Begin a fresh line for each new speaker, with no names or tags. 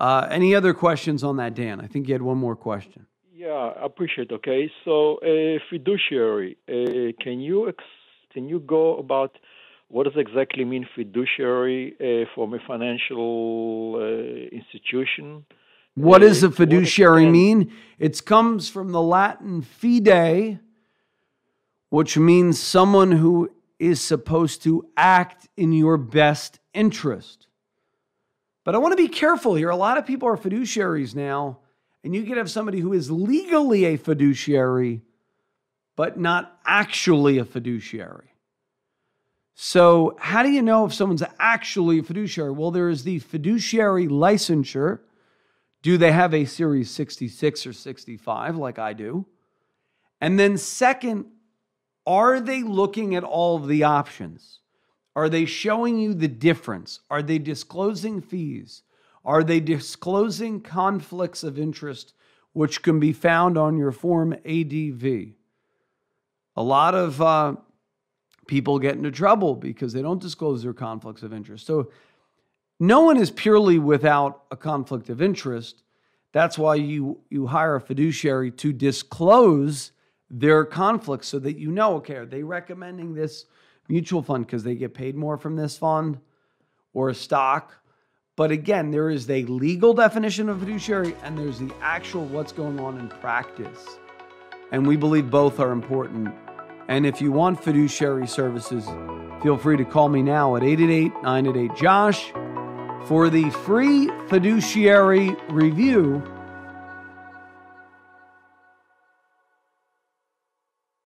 Uh, any other questions on that, Dan? I think you had one more question.
Yeah, I appreciate. Okay, so uh, fiduciary, uh, can you ex- can you go about what does exactly mean fiduciary uh, from a financial uh, institution?
What does uh, a fiduciary mean? It comes from the Latin fide, which means someone who is supposed to act in your best interest. But I want to be careful here. A lot of people are fiduciaries now, and you could have somebody who is legally a fiduciary, but not actually a fiduciary. So, how do you know if someone's actually a fiduciary? Well, there is the fiduciary licensure. Do they have a Series 66 or 65, like I do? And then, second, are they looking at all of the options? Are they showing you the difference? Are they disclosing fees? Are they disclosing conflicts of interest, which can be found on your form ADV? A lot of uh, people get into trouble because they don't disclose their conflicts of interest. So, no one is purely without a conflict of interest. That's why you, you hire a fiduciary to disclose their conflicts so that you know okay, are they recommending this? mutual fund because they get paid more from this fund or a stock. But again, there is the legal definition of fiduciary and there's the actual what's going on in practice. And we believe both are important. And if you want fiduciary services, feel free to call me now at 888 988 Josh for the free fiduciary review